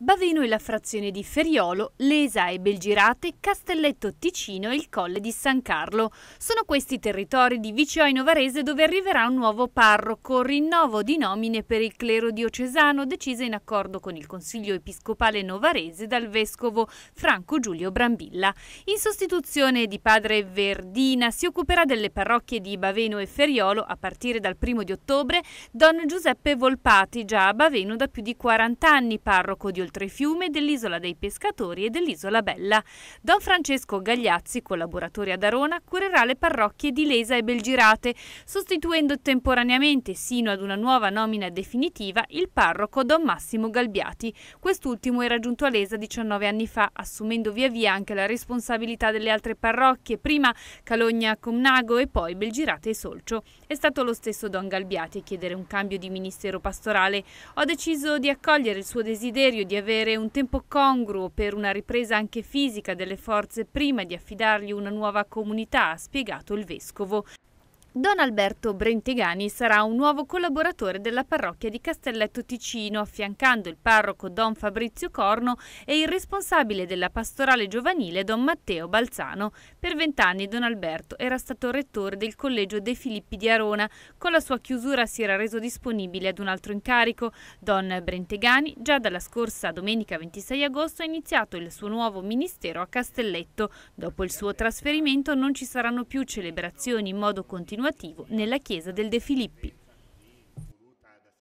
Baveno e la frazione di Feriolo, Lesa e Belgirate, Castelletto Ticino e il Colle di San Carlo. Sono questi i territori di e Novarese dove arriverà un nuovo parroco, rinnovo di nomine per il clero diocesano, decisa in accordo con il Consiglio Episcopale Novarese dal Vescovo Franco Giulio Brambilla. In sostituzione di padre Verdina si occuperà delle parrocchie di Baveno e Feriolo a partire dal primo di ottobre Don Giuseppe Volpati, già a Baveno da più di 40 anni, parroco di Oltrano oltrefiume, dell'isola dei pescatori e dell'isola Bella. Don Francesco Gagliazzi, collaboratore ad Arona, curerà le parrocchie di Lesa e Belgirate, sostituendo temporaneamente, sino ad una nuova nomina definitiva, il parroco Don Massimo Galbiati. Quest'ultimo era giunto a Lesa 19 anni fa, assumendo via via anche la responsabilità delle altre parrocchie, prima Calogna Comnago e poi Belgirate e Solcio. È stato lo stesso Don Galbiati a chiedere un cambio di ministero pastorale. Ho deciso di accogliere il suo desiderio di avere un tempo congruo per una ripresa anche fisica delle forze prima di affidargli una nuova comunità, ha spiegato il Vescovo. Don Alberto Brentegani sarà un nuovo collaboratore della parrocchia di Castelletto Ticino, affiancando il parroco Don Fabrizio Corno e il responsabile della pastorale giovanile Don Matteo Balzano. Per vent'anni Don Alberto era stato rettore del collegio De Filippi di Arona. Con la sua chiusura si era reso disponibile ad un altro incarico. Don Brentegani, già dalla scorsa domenica 26 agosto, ha iniziato il suo nuovo ministero a Castelletto. Dopo il suo trasferimento non ci saranno più celebrazioni in modo continuativo formativo nella chiesa del De Filippi.